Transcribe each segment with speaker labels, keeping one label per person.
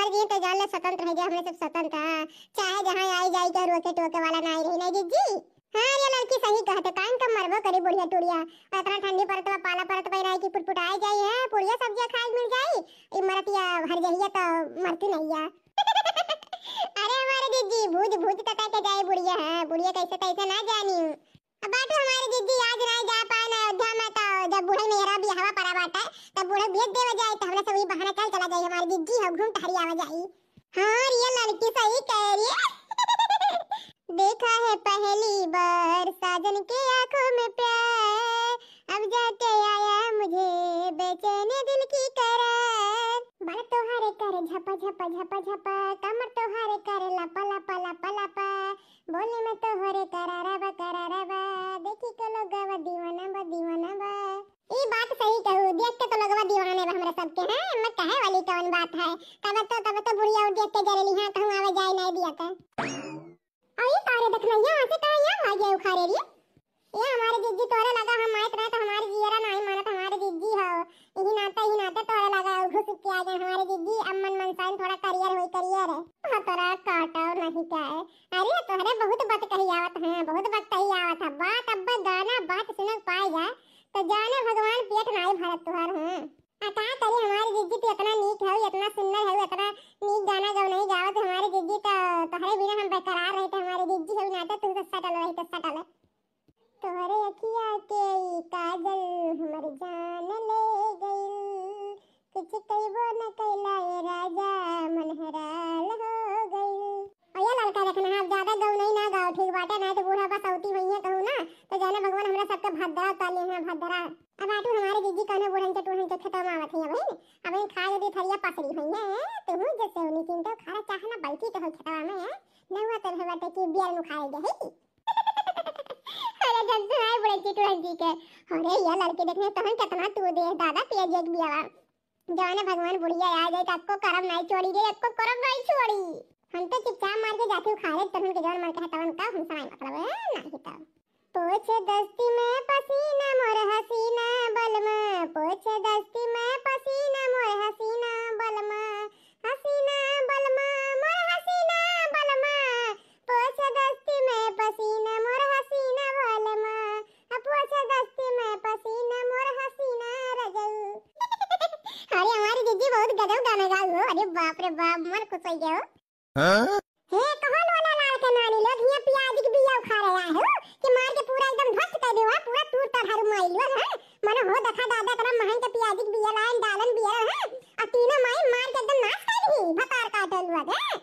Speaker 1: हमारे लिए तो जान लो स्वतंत्र है जो हमें सब स्वतंत्र है चाहे जहाँ आई जाई के रोके टोके वाला ना आई रही जी जी हाँ ये लड़की सही कहते कान कम मरबो करी बुढ़िया टुड़िया पतरा ठंडी पड़त पाला पड़त पहिराए की पुटपुटाए जाई है पुड़िया सब्जी खाए मिल जाई ई मरतिया हर जहिया तो मरती नहीं है अरे हमारे दीदी भूत भूत तता तो के जाए बुढ़िया है बुढ़िया कैसे कैसे ना जानी अब बात हमारे दीदी आज नहीं जा पाए ना अयोध्या में तो जब बूढ़े मेरा भी हवा पड़ा बाटा तब बूढ़े भेज देवे जाए तो हमरा सब ये बहाना चल चला जाए हमारे जी हम घूम ठहरी आवाज आई हाँ रियल लड़की सही कह रही है देखा है पहली बार साजन के आंखों में प्यार अब जाके आया मुझे बेचैन दिल की करार बड़ तोहारे कर झपा झपा झपा झपा कमर तोहारे कर लपा लपा लपा लपा बोले में तोहरे करारा बा करारा बा देखी कलो गवा दीवाना बा दीवाना बा ये बात सही कहूँ है तब तो तब तो बुढ़िया उठ जाते जरे जरेली हां तो हम आवे जाए नहीं दिया था अरे सारे देखना यहां से कहां यहां आ गए उखारे लिए ये हमारे जीजी तोरे लगा हम आए तरह तो हमारे जीरा नहीं माना तो हमारे जीजी हो यही नाता ही नाता तोरे लगा घुस के आ गए हमारे जीजी अमन मनसान थोड़ा करियर होई करियर है हाँ, तोरा काटा और नहीं क्या है अरे तोरे बहुत बात कही आवत है बहुत क्वार्टर ना तो बूढ़ा बस सऊती वही है कहूँ ना तो जाने भगवान हमरा सब सबके भद्रा ताले हैं भद्दरा अब आटू हमारे जीजी कहने बूढ़न के टूढ़न के खतम आवत है भाई अब ये खा जदी थरिया पसरी भई है तो हूं जैसे उन्हीं किन तो खाना चाह तो ना बैठी तो खतवा में है न हुआ तो है बाटे की तो बियर नु खाए गए अरे जब से आए बूढ़े जी टूढ़न जी के अरे ये लड़के देखने तो कितना तू दे दादा तेज एक बियावा जाने भगवान बुढ़िया आ जाए तो आपको करम नहीं छोड़ी गई आपको करम नहीं छोड़ी लाटू खाए हम के जवन मन कहे तवन का हम समय मतलब है ना ही त पोछ दस्ती में पसीना मोर हसीना बल में पोछ दस्ती में पसीना मोर हसीना बल में हसीना बल में मोर हसीना बल में पोछ दस्ती में पसीना मोर हसीना बल में अब पोछ दस्ती में पसीना मोर हसीना रजई अरे हमारी दीदी बहुत गजब गाना गा लो अरे बाप रे बाप मन खुश हो गया हां हे कहां लोला लाल कनानी लोग हिया प्याज के बिया उखाड़ रहा है कि मार के पूरा एकदम ध्वस्त कर देवा हाँ, पूरा टूट कर हरु माई लोग है हाँ? मन हो देखा दादा तना महंग के प्याज के बिया लाइन डालन बिया है हाँ? आ तीनों माई मार के एकदम नाश कर दी भतार काटल लोग है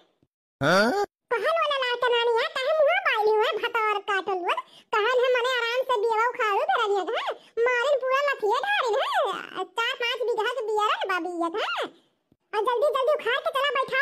Speaker 1: हां कहां लोला लाल कनानी है कहे मुंह बाइल हुआ भतार काटल लोग कहन है मने आराम से बिया उखाड़ो धरा दिया है मारन पूरा लखिया ढारे है चार पांच बीघा के बिया रे बाबी ये है और जल्दी जल्दी उखाड़ के चला बैठा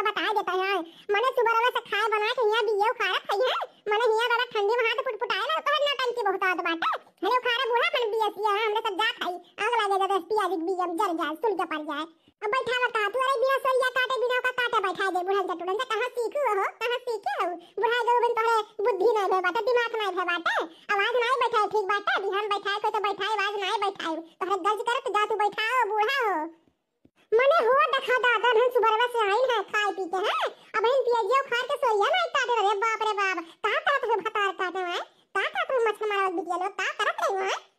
Speaker 1: तोरा बता देता यार मने सुबह रवा से खाए बना के यहां हिया खा रहा खाई है मने यहां दादा ठंडी में हाथ पुटपुटाए ना तो ना टंकी बहुत आद बाटे खा रहा बोला मन बिया सिया हमने सब जा खाई आग लगे जब पिया दिख बिया जल जाए सुल के पड़ जाए अब बैठा बता तू अरे बिना सरिया काटे बिना का काटे बैठा दे बुढ़न के टुड़न से कहां सीखू हो कहां सीखे हो बुढ़ा जो बन तोरे बुद्धि नहीं भे बाटे दिमाग नहीं भे बाटे आवाज नहीं बैठाए ठीक बाटे अभी हम बैठाए को तो बैठाए आवाज नहीं बैठाए तोरे गर्ज करत जा तू बैठाओ बूढ़ा हो मने हो देखा दादा भन सुबरवा से आइन है खाए पीते है हैं अब इन पियजियो खार के सोइया ना काटे रे बाप रे बाप का का तो भतार काटे है का का तो मछली मारल बिटिया लो का करत रही है